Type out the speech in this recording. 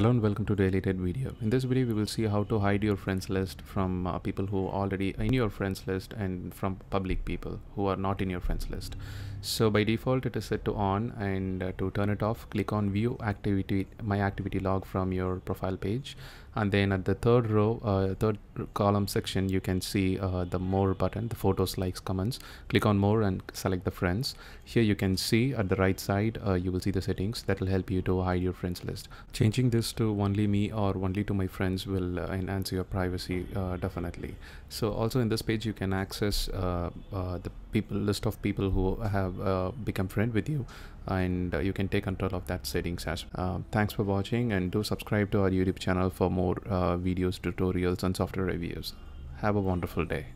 Hello and welcome to Daily Ted video. In this video, we will see how to hide your friends list from uh, people who already in your friends list and from public people who are not in your friends list. So by default, it is set to on and uh, to turn it off, click on view activity, my activity log from your profile page. And then at the third row, uh, third column section, you can see uh, the more button, the photos, likes, comments. Click on more and select the friends. Here you can see at the right side, uh, you will see the settings that will help you to hide your friends list. Changing this to only me or only to my friends will uh, enhance your privacy uh, definitely. So also in this page you can access uh, the people list of people who have become friend with you and you can take control of that settings as well. thanks for watching and do subscribe to our YouTube channel for more videos, tutorials and software reviews. Have a wonderful day.